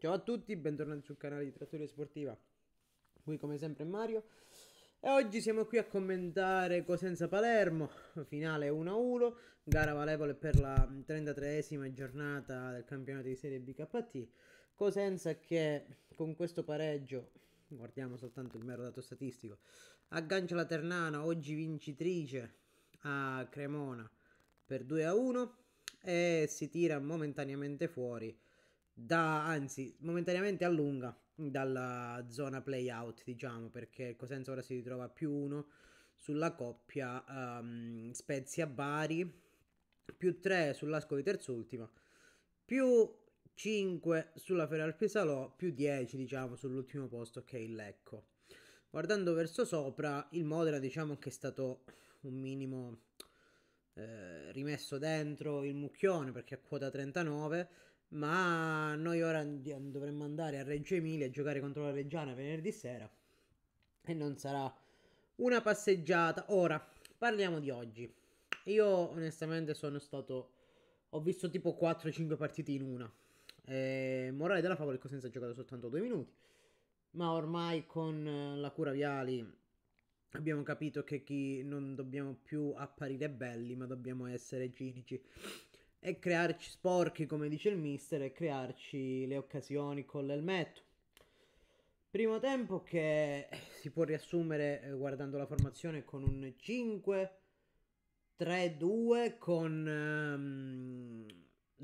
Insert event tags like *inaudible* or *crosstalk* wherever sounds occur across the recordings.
Ciao a tutti, bentornati sul canale di Trattoria Sportiva. Qui come sempre Mario. E oggi siamo qui a commentare Cosenza Palermo, finale 1-1, gara valevole per la 33esima giornata del campionato di Serie BKT. Cosenza che con questo pareggio, guardiamo soltanto il mero dato statistico, aggancia la Ternana, oggi vincitrice a Cremona per 2-1 e si tira momentaneamente fuori da, anzi, momentaneamente allunga dalla zona playout, diciamo, perché Cosenza ora si ritrova più uno sulla coppia um, ehm, Spezia-Bari, più 3 sull'asco di terz'ultima, più 5 sulla Ferrari Pisalò, più 10 diciamo sull'ultimo posto che è il Lecco. Guardando verso sopra, il Modena diciamo che è stato un minimo eh, rimesso dentro il mucchione perché a quota 39 ma noi ora dovremmo andare a Reggio Emilia a giocare contro la Reggiana venerdì sera. E non sarà una passeggiata. Ora, parliamo di oggi. Io onestamente sono stato... Ho visto tipo 4-5 partite in una. E eh, morale della favola, il Cosenza ha giocato soltanto 2 minuti. Ma ormai con eh, la cura Viali abbiamo capito che non dobbiamo più apparire belli, ma dobbiamo essere cinici e crearci sporchi, come dice il mister, e crearci le occasioni con l'elmetto. Primo tempo che si può riassumere eh, guardando la formazione con un 5-3-2 con ehm,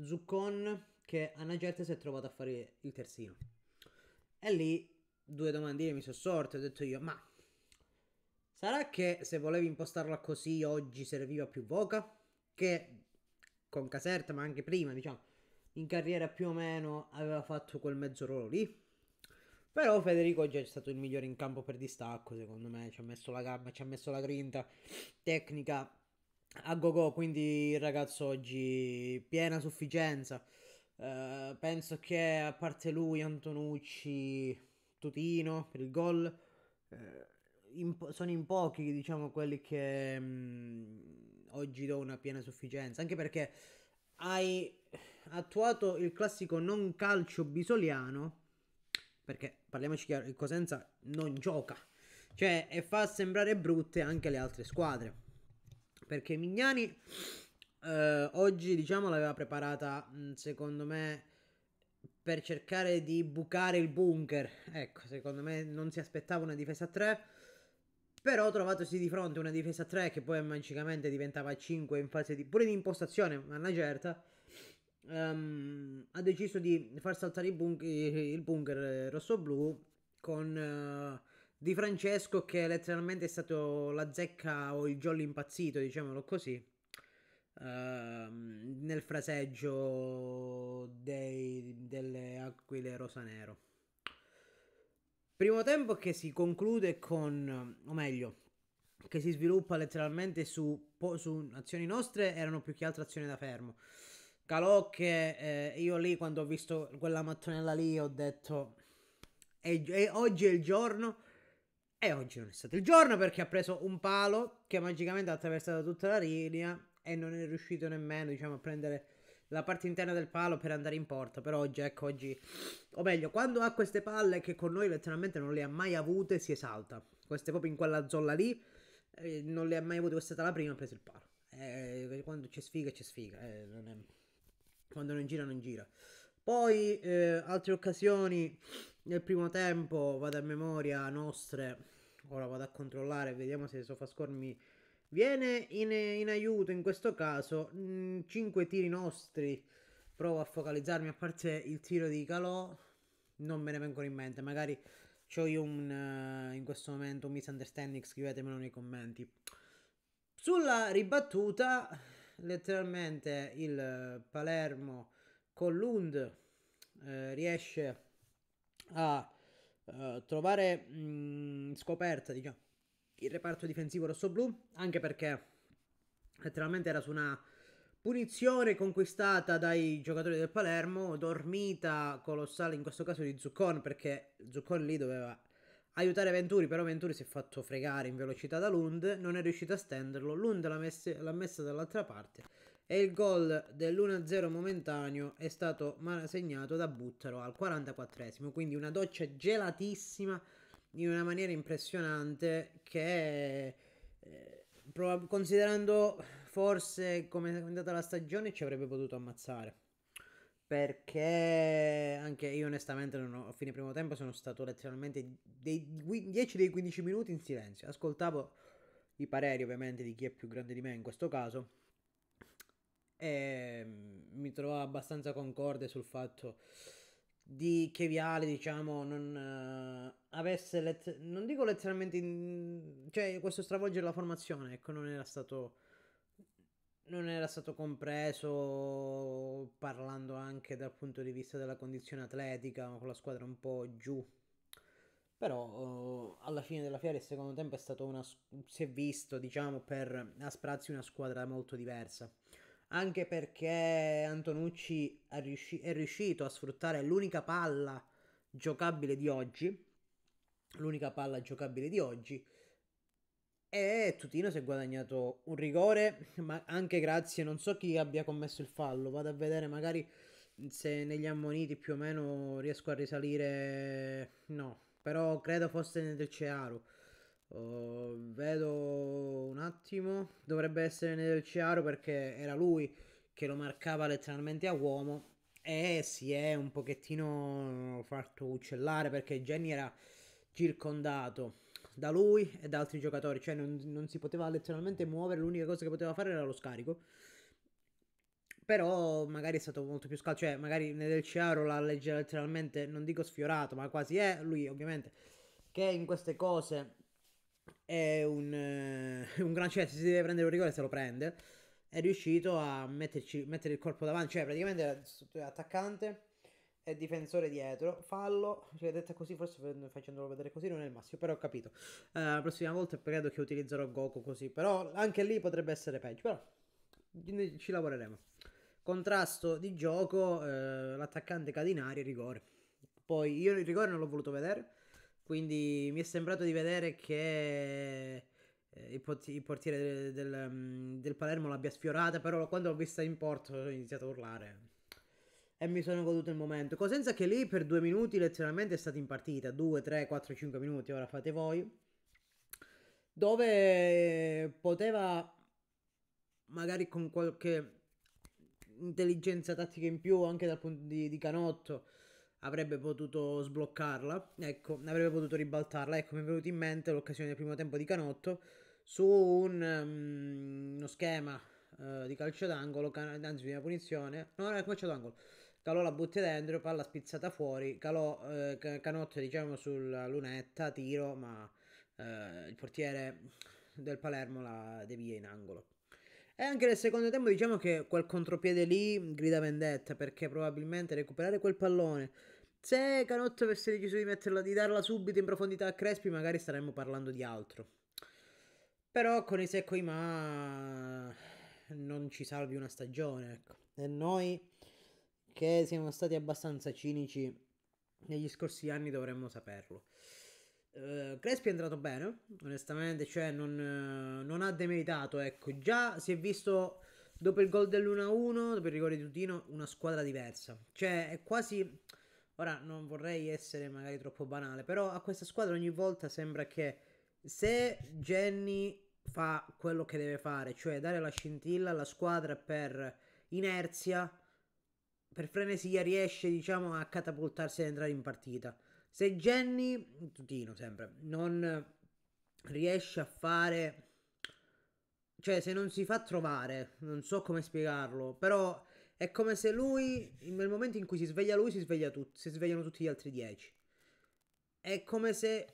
Zuccon che Anagerte si è trovata a fare il terzino. E lì due domandine mi sono sorte, ho detto io, ma sarà che se volevi impostarla così oggi serviva più Voca? Che con Caserta, ma anche prima, diciamo, in carriera più o meno aveva fatto quel mezzo ruolo lì. Però Federico oggi è stato il migliore in campo per distacco, secondo me, ci ha messo la gamba, ci ha messo la grinta tecnica a go go, quindi il ragazzo oggi piena sufficienza. Uh, penso che a parte lui, Antonucci, Tutino per il gol, uh, in sono in pochi diciamo quelli che mh, mm, oggi do una piena sufficienza, anche perché hai attuato il classico non calcio bisoliano, perché parliamoci chiaro, il Cosenza non gioca, cioè e fa sembrare brutte anche le altre squadre, perché Mignani eh, oggi diciamo l'aveva preparata secondo me per cercare di bucare il bunker, ecco secondo me non si aspettava una difesa a 3 però trovatosi di fronte a una difesa a 3 che poi magicamente diventava 5 in fase di... pure di impostazione, ma una certa, um, ha deciso di far saltare il bunker, il bunker rosso-blu con... Uh, di Francesco che letteralmente è stato la zecca o il jolly impazzito, diciamolo così, uh, nel fraseggio dei, delle aquile rosa nero. Primo tempo che si conclude con, o meglio, che si sviluppa letteralmente su, su azioni nostre, erano più che altro azioni da fermo. Calò che eh, io lì quando ho visto quella mattonella lì ho detto e, e oggi è il giorno e oggi non è stato il giorno perché ha preso un palo che magicamente ha attraversato tutta la linea e non è riuscito nemmeno diciamo a prendere la parte interna del palo per andare in porta. Però Jack ecco, oggi, o meglio, quando ha queste palle che con noi letteralmente non le ha mai avute, si esalta. Queste proprio in quella zona lì, eh, non le ha mai avute, questa è stata la prima, ha preso il palo. Eh, quando c'è sfiga, c'è sfiga. Eh, non è... Quando non gira, non gira. Poi eh, altre occasioni nel primo tempo, vado a memoria nostre. Ora vado a controllare, vediamo se Sofascore mi Viene in, in aiuto in questo caso mh, mm, 5 tiri nostri. Provo a focalizzarmi a parte il tiro di Calò. Non me ne vengono in mente. Magari c'ho io un, uh, in questo momento un misunderstanding. Scrivetemelo nei commenti. Sulla ribattuta, letteralmente il Palermo con Lund eh, riesce a eh, trovare mh, mm, scoperta, diciamo, il reparto difensivo rossoblù, anche perché letteralmente era su una punizione conquistata dai giocatori del Palermo, dormita colossale in questo caso di Zuccon, perché Zuccon lì doveva aiutare Venturi, però Venturi si è fatto fregare in velocità da Lund, non è riuscito a stenderlo, Lund l'ha, messe, l'ha messa dall'altra parte e il gol dell'1-0 momentaneo è stato segnato da Buttaro al 44esimo, quindi una doccia gelatissima in una maniera impressionante che eh, considerando forse come è andata la stagione ci avrebbe potuto ammazzare perché anche io onestamente ho, a fine primo tempo sono stato letteralmente dei 10 dei 15 minuti in silenzio ascoltavo i pareri ovviamente di chi è più grande di me in questo caso e mi trovavo abbastanza concorde sul fatto di Cheviale, diciamo, non uh, avesse, let- non dico letteralmente, in- cioè questo stravolgere la formazione, ecco, non era stato, non era stato compreso parlando anche dal punto di vista della condizione atletica, con la squadra un po' giù. Però uh, alla fine della fiera il secondo tempo è stato una, si è visto, diciamo, per a una squadra molto diversa anche perché Antonucci è, riusci- è riuscito a sfruttare l'unica palla giocabile di oggi, l'unica palla giocabile di oggi, e Tutino si è guadagnato un rigore, ma anche grazie, non so chi abbia commesso il fallo, vado a vedere magari se negli ammoniti più o meno riesco a risalire, no, però credo fosse nel Cearo Ehm, vedo un attimo. Dovrebbe essere nel Ciaro perché era lui che lo marcava letteralmente a uomo. E si è un pochettino fatto uccellare perché Jenny era circondato da lui e da altri giocatori. Cioè non, non si poteva letteralmente muovere. L'unica cosa che poteva fare era lo scarico però magari è stato molto più scalzo, cioè magari Nel Ciaro l'ha legge letteralmente, non dico sfiorato, ma quasi è, lui ovviamente, che in queste cose è un, eh, *laughs* un gran cioè se si deve prendere un rigore se lo prende è riuscito a metterci, mettere il corpo davanti cioè praticamente era attaccante e difensore dietro fallo cioè detta così forse facendolo vedere così non è il massimo però ho capito eh, la prossima volta credo che utilizzerò Goku così però anche lì potrebbe essere peggio però ci lavoreremo contrasto di gioco eh, l'attaccante cadinario rigore poi io il rigore non l'ho voluto vedere quindi mi è sembrato di vedere che eh, il, portiere del, del, mm, del, Palermo l'abbia sfiorata, però quando l'ho vista in porto ho iniziato a urlare. E mi sono goduto il momento. Cosenza che lì per due minuti letteralmente è stata in partita, Due, tre, quattro, cinque minuti, ora fate voi. Dove poteva magari con qualche intelligenza tattica in più anche dal punto di, di canotto avrebbe potuto sbloccarla, ecco, avrebbe potuto ribaltarla, ecco, mi è venuto in mente l'occasione del primo tempo di Canotto su un, um, uno schema uh, di calcio d'angolo, can- anzi di una punizione, no, era calcio d'angolo, Calò la butte dentro, palla spizzata fuori, Calò, eh, Canotto diciamo sulla lunetta, tiro, ma eh, il portiere del Palermo la devia in angolo. E anche nel secondo tempo diciamo che quel contropiede lì grida vendetta perché probabilmente recuperare quel pallone. Se Canotto avesse deciso di, metterla, di darla subito in profondità a Crespi magari staremmo parlando di altro. Però con i secco ma non ci salvi una stagione. Ecco. E noi che siamo stati abbastanza cinici negli scorsi anni dovremmo saperlo. Uh, Crespi è entrato bene, onestamente, cioè non, uh, non, ha demeritato, ecco, già si è visto dopo il gol dell'1-1, dopo il rigore di Tutino, una squadra diversa, cioè è quasi, ora non vorrei essere magari troppo banale, però a questa squadra ogni volta sembra che se Jenny fa quello che deve fare, cioè dare la scintilla alla squadra per inerzia, per frenesia riesce diciamo a catapultarsi ad entrare in partita. Se Jenny, tutino sempre, non riesce a fare... Cioè, se non si fa trovare, non so come spiegarlo, però è come se lui, nel momento in cui si sveglia lui, si, sveglia tut- si svegliano tutti gli altri dieci. È come se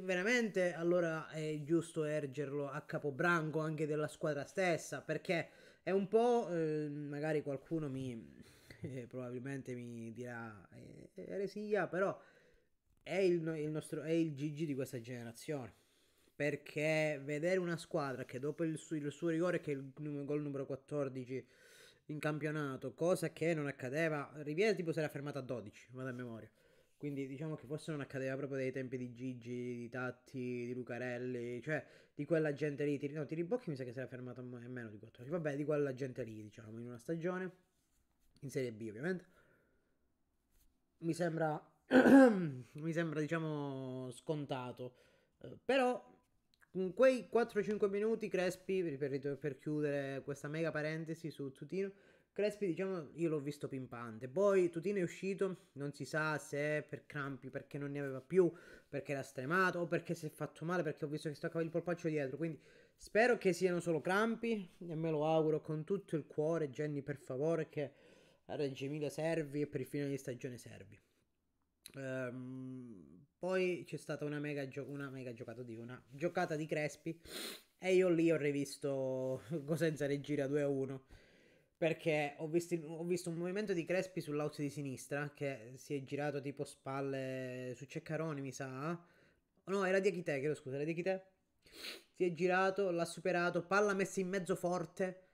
veramente allora è giusto ergerlo a capobranco anche della squadra stessa, perché è un po'... Eh, magari qualcuno mi... *laughs* Eh, probabilmente mi dirà eh, eresia, però è il, il, nostro, è il Gigi di questa generazione. Perché vedere una squadra che dopo il suo, il suo rigore, che è il gol numero 14 in campionato, cosa che non accadeva, Riviera tipo si era fermata a 12, vado a memoria. Quindi diciamo che forse non accadeva proprio dai tempi di Gigi, di Tatti, di Lucarelli, cioè di quella gente lì. No, Tiribocchi mi sa che si era fermata a meno di 14. Vabbè, di quella gente lì, diciamo, in una stagione, in Serie B ovviamente. Mi sembra *clears throat* mi sembra, diciamo, scontato. Eh, però in quei 4-5 minuti Crespi, per, per, chiudere questa mega parentesi su Tutino, Crespi diciamo io l'ho visto pimpante, poi Tutino è uscito, non si sa se per crampi, perché non ne aveva più, perché era stremato o perché si è fatto male, perché ho visto che staccava il polpaccio dietro, quindi spero che siano solo crampi e me lo auguro con tutto il cuore, Jenny per favore, che a Reggio Emilia servi e per il finale di stagione servi. Um, poi c'è stata una mega, gio- una mega giocata di una giocata di Crespi e io lì ho rivisto *laughs* Cosenza Reggira 2-1 a perché ho, visti, ho visto, un movimento di Crespi sull'out di sinistra che si è girato tipo spalle su Ceccaroni mi sa eh? no era di Achite chiedo scusa era di Achite si è girato l'ha superato palla messa in mezzo forte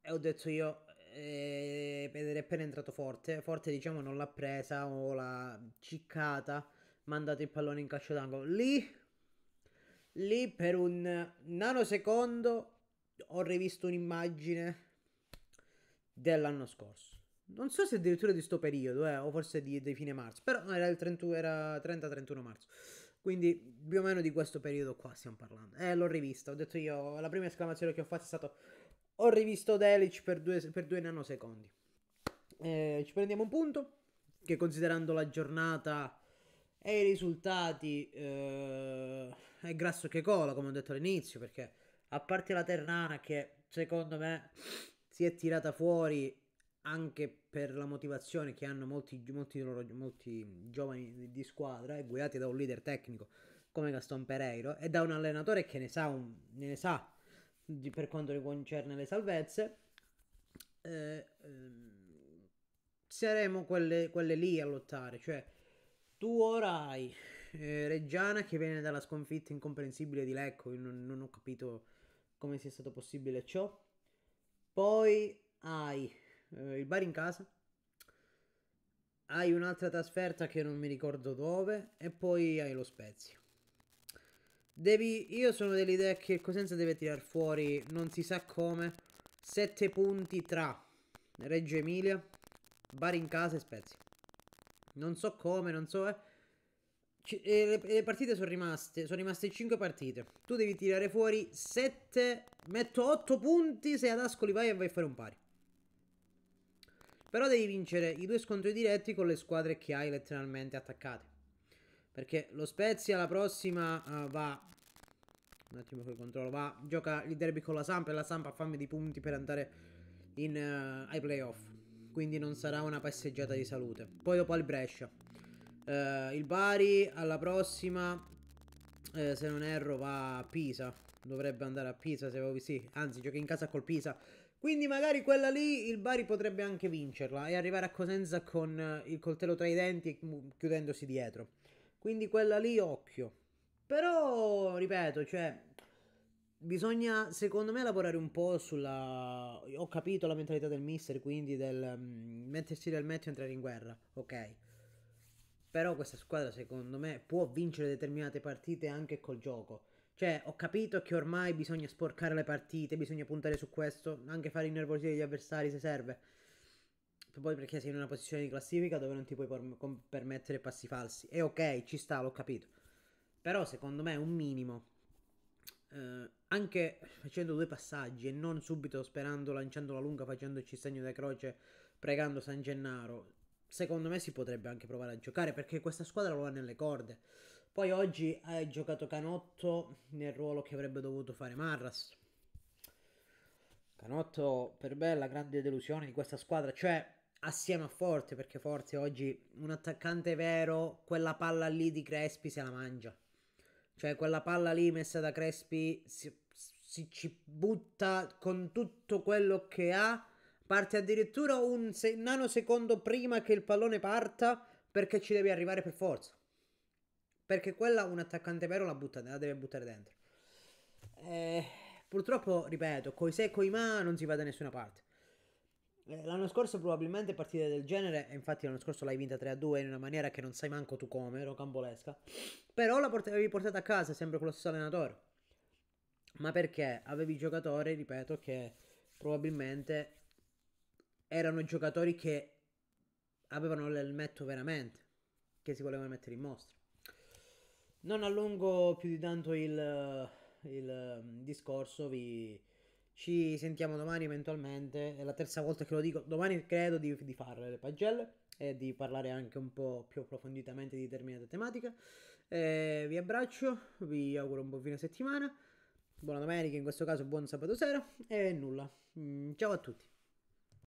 e ho detto io ed è penetrato forte. Forte, diciamo, non l'ha presa o l'ha ciccata. Mandato il pallone in calcio d'angolo. Lì, lì per un nanosecondo ho rivisto un'immagine dell'anno scorso. Non so se addirittura di sto periodo, eh, o forse di, di, fine marzo, però era il 30-31 marzo. Quindi più o meno di questo periodo qua stiamo parlando. Eh, l'ho rivista, ho detto io, la prima esclamazione che ho fatto è stata ho rivisto Delic per due, per due nanosecondi. Eh, ci prendiamo un punto, che considerando la giornata e i risultati eh, è grasso che cola, come ho detto all'inizio, perché a parte la Ternana che secondo me si è tirata fuori anche per la motivazione che hanno molti, molti, loro, molti giovani di squadra e eh, guidati da un leader tecnico come Gaston Pereiro e da un allenatore che ne sa, un, ne sa di, per quanto concerne le salvezze, eh, ehm, saremo quelle, quelle, lì a lottare. Cioè, tu ora hai eh, Reggiana che viene dalla sconfitta incomprensibile di Lecco. Io non, non ho capito come sia stato possibile ciò. Poi hai eh, il bar in casa. Hai un'altra trasferta che non mi ricordo dove. E poi hai lo Spezia. Devi, io sono dell'idea che Cosenza deve tirar fuori, non si sa come, 7 punti tra Reggio Emilia, Bari in casa e Spezia. Non so come, non so... Eh. C le, le, partite sono rimaste, sono rimaste 5 partite. Tu devi tirare fuori 7, metto 8 punti se ad Ascoli vai e vai a fare un pari. Però devi vincere i due scontri diretti con le squadre che hai letteralmente attaccate. Perché lo Spezia la prossima uh, va... Un attimo che controllo. Va, gioca il derby con la Samp e la Samp ha fame di punti per andare in, uh, ai playoff. Quindi non sarà una passeggiata di salute. Poi dopo al Brescia. Uh, il Bari alla prossima, eh, se non erro, va a Pisa. Dovrebbe andare a Pisa, se avevo sì. Anzi, gioca in casa col Pisa. Quindi magari quella lì il Bari potrebbe anche vincerla e arrivare a Cosenza con il coltello tra i denti e chiudendosi dietro. Quindi quella lì occhio. Però, ripeto, cioè, bisogna secondo me lavorare un po' sulla... Ho capito la mentalità del mister, quindi del mm, mettersi nel match e entrare in guerra, ok. Però questa squadra secondo me può vincere determinate partite anche col gioco. Cioè, ho capito che ormai bisogna sporcare le partite, bisogna puntare su questo, anche fare innervosire gli avversari se serve poi perché sei in una posizione di classifica dove non ti puoi por- permettere passi falsi. E ok, ci sta, l'ho capito. Però secondo me è un minimo. Eh, anche facendo due passaggi e non subito sperando, lanciando la lunga, facendoci segno da croce, pregando San Gennaro. Secondo me si potrebbe anche provare a giocare perché questa squadra lo ha nelle corde. Poi oggi ha giocato Canotto nel ruolo che avrebbe dovuto fare Marras. Canotto per me è la grande delusione di questa squadra, cioè assieme a Forte, perché Forte oggi un attaccante vero, quella palla lì di Crespi se la mangia. Cioè quella palla lì messa da Crespi si, si ci butta con tutto quello che ha, parte addirittura un se- nanosecondo prima che il pallone parta perché ci deve arrivare per forza. Perché quella un attaccante vero la, butta, la deve buttare dentro. Eh, purtroppo, ripeto, coi se e coi ma non si va da nessuna parte. Eh, l'anno scorso probabilmente partite del genere, infatti l'anno scorso l'hai vinta 3-2 in una maniera che non sai manco tu come, rocambolesca, però la port- avevi portata a casa sempre con lo stesso allenatore, ma perché avevi giocatori, ripeto, che probabilmente erano giocatori che avevano l'elmetto veramente, che si volevano mettere in mostra. Non allungo più di tanto il, il mm, discorso, vi ci sentiamo domani eventualmente. È la terza volta che lo dico. Domani credo di, di fare le pagelle e di parlare anche un po' più approfonditamente di determinate tematiche. Eh, vi abbraccio, vi auguro un buon fine settimana. Buona domenica, in questo caso buon sabato sera. E nulla. Mm, ciao a tutti.